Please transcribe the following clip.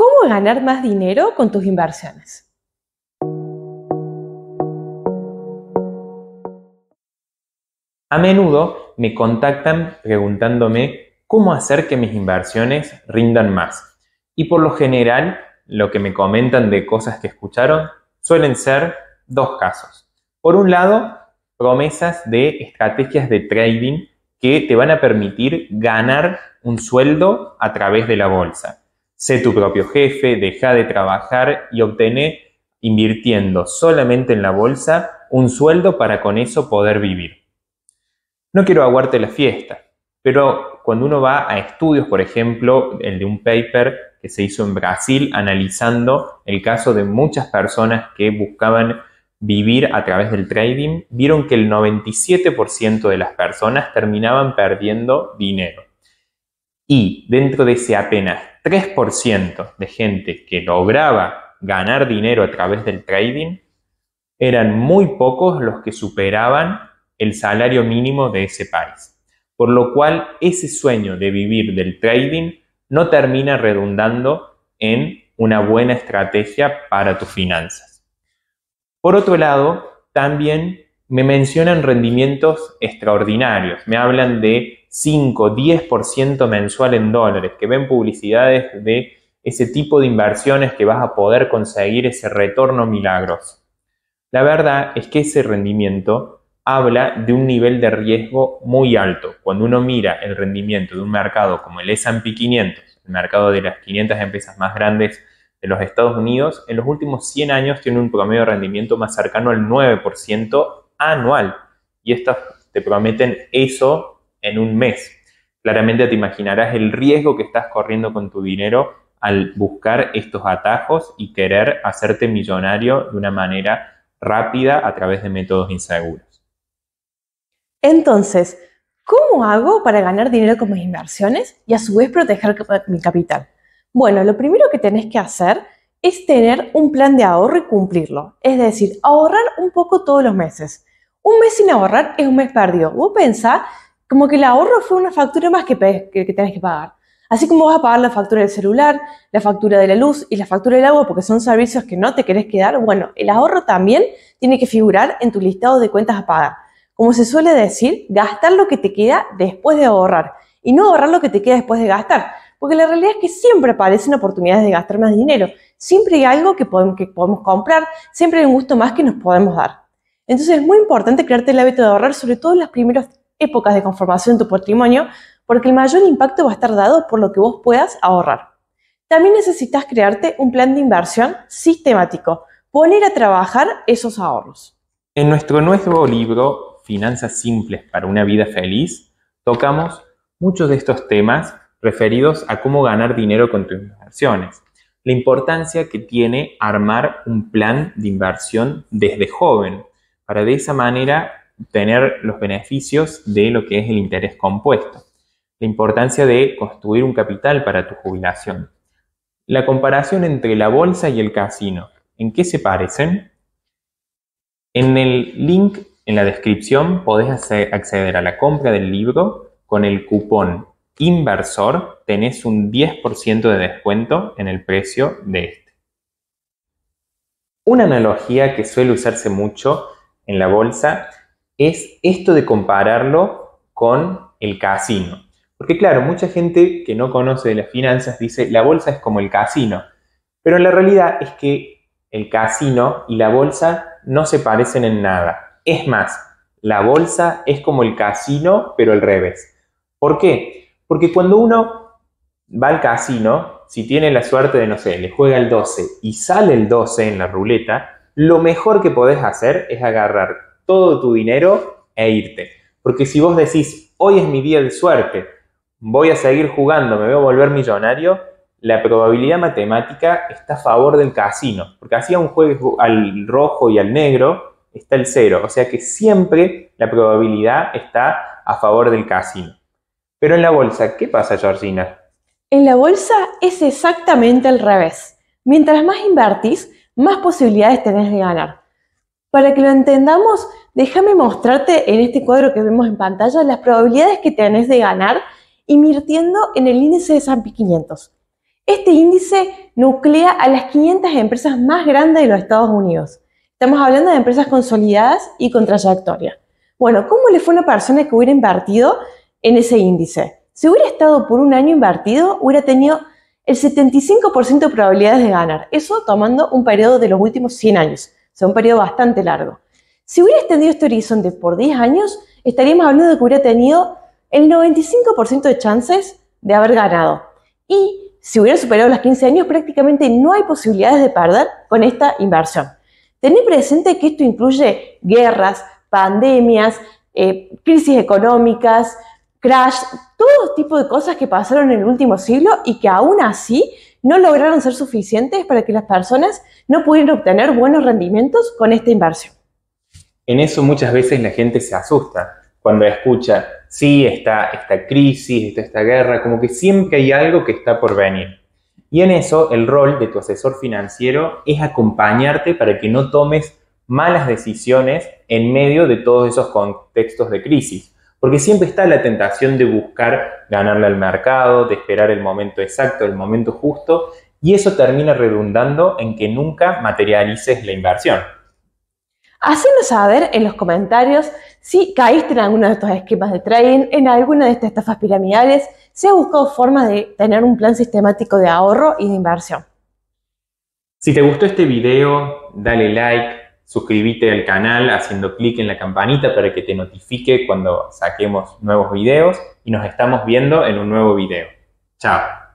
¿Cómo ganar más dinero con tus inversiones? A menudo me contactan preguntándome cómo hacer que mis inversiones rindan más. Y por lo general, lo que me comentan de cosas que escucharon suelen ser dos casos. Por un lado, promesas de estrategias de trading que te van a permitir ganar un sueldo a través de la bolsa. Sé tu propio jefe, deja de trabajar y obtener invirtiendo solamente en la bolsa un sueldo para con eso poder vivir. No quiero aguarte la fiesta, pero cuando uno va a estudios, por ejemplo, el de un paper que se hizo en Brasil analizando el caso de muchas personas que buscaban vivir a través del trading, vieron que el 97% de las personas terminaban perdiendo dinero. Y dentro de ese apenas 3% de gente que lograba ganar dinero a través del trading, eran muy pocos los que superaban el salario mínimo de ese país. Por lo cual ese sueño de vivir del trading no termina redundando en una buena estrategia para tus finanzas. Por otro lado, también me mencionan rendimientos extraordinarios, me hablan de 5, 10% mensual en dólares, que ven publicidades de ese tipo de inversiones que vas a poder conseguir ese retorno milagroso. La verdad es que ese rendimiento habla de un nivel de riesgo muy alto. Cuando uno mira el rendimiento de un mercado como el S&P 500, el mercado de las 500 empresas más grandes de los Estados Unidos, en los últimos 100 años tiene un promedio de rendimiento más cercano al 9% anual. Y estas te prometen eso en un mes. Claramente te imaginarás el riesgo que estás corriendo con tu dinero al buscar estos atajos y querer hacerte millonario de una manera rápida a través de métodos inseguros. Entonces, ¿cómo hago para ganar dinero con mis inversiones y a su vez proteger mi capital? Bueno, lo primero que tenés que hacer es tener un plan de ahorro y cumplirlo. Es decir, ahorrar un poco todos los meses. Un mes sin ahorrar es un mes perdido. Vos pensás como que el ahorro fue una factura más que, que, que tenés que pagar. Así como vas a pagar la factura del celular, la factura de la luz y la factura del agua porque son servicios que no te querés quedar, bueno, el ahorro también tiene que figurar en tu listado de cuentas a pagar. Como se suele decir, gastar lo que te queda después de ahorrar y no ahorrar lo que te queda después de gastar, porque la realidad es que siempre aparecen oportunidades de gastar más dinero, siempre hay algo que podemos, comprar, siempre hay un gusto más que nos podemos dar. Entonces es muy importante crearte el hábito de ahorrar, sobre todo en los primeros épocas de conformación de tu patrimonio, porque el mayor impacto va a estar dado por lo que vos puedas ahorrar. También necesitas crearte un plan de inversión sistemático, poner a trabajar esos ahorros. En nuestro nuevo libro, Finanzas Simples para una Vida Feliz, tocamos muchos de estos temas referidos a cómo ganar dinero con tus inversiones. La importancia que tiene armar un plan de inversión desde joven, para de esa manera tener los beneficios de lo que es el interés compuesto, la importancia de construir un capital para tu jubilación, la comparación entre la bolsa y el casino, ¿en qué se parecen? En el link en la descripción podés acceder a la compra del libro con el cupón inversor, tenés un 10% de descuento en el precio de este. Una analogía que suele usarse mucho en la bolsa es esto de compararlo con el casino. Porque claro, mucha gente que no conoce de las finanzas dice, la bolsa es como el casino. Pero la realidad es que el casino y la bolsa no se parecen en nada. Es más, la bolsa es como el casino, pero al revés. ¿Por qué? Porque cuando uno va al casino, si tiene la suerte de, no sé, le juega el 12 y sale el 12 en la ruleta, lo mejor que podés hacer es agarrar todo tu dinero e irte. Porque si vos decís, hoy es mi día de suerte, voy a seguir jugando, me voy a volver millonario, la probabilidad matemática está a favor del casino. Porque así un juego al rojo y al negro está el cero. O sea que siempre la probabilidad está a favor del casino. Pero en la bolsa, ¿qué pasa, Georgina? En la bolsa es exactamente al revés. Mientras más invertís, más posibilidades tenés de ganar. Para que lo entendamos, déjame mostrarte en este cuadro que vemos en pantalla las probabilidades que tenés de ganar invirtiendo en el índice de S&P 500. Este índice nuclea a las 500 empresas más grandes de los Estados Unidos. Estamos hablando de empresas consolidadas y con trayectoria. Bueno, ¿cómo le fue a una persona que hubiera invertido en ese índice? Si hubiera estado por un año invertido, hubiera tenido el 75% de probabilidades de ganar. Eso tomando un periodo de los últimos 100 años sea, un periodo bastante largo. Si hubiera extendido este horizonte por 10 años, estaríamos hablando de que hubiera tenido el 95% de chances de haber ganado. Y si hubiera superado los 15 años, prácticamente no hay posibilidades de perder con esta inversión. Tener presente que esto incluye guerras, pandemias, eh, crisis económicas, crash, todo tipo de cosas que pasaron en el último siglo y que aún así no lograron ser suficientes para que las personas no pudieran obtener buenos rendimientos con esta inversión. En eso muchas veces la gente se asusta cuando escucha, sí, está esta crisis, está esta guerra, como que siempre hay algo que está por venir. Y en eso el rol de tu asesor financiero es acompañarte para que no tomes malas decisiones en medio de todos esos contextos de crisis. Porque siempre está la tentación de buscar ganarle al mercado, de esperar el momento exacto, el momento justo, y eso termina redundando en que nunca materialices la inversión. Hacenos saber en los comentarios si caíste en alguno de estos esquemas de trading, en alguna de estas estafas piramidales, si has buscado formas de tener un plan sistemático de ahorro y de inversión. Si te gustó este video, dale like, suscríbete al canal haciendo clic en la campanita para que te notifique cuando saquemos nuevos videos y nos estamos viendo en un nuevo video. Chao.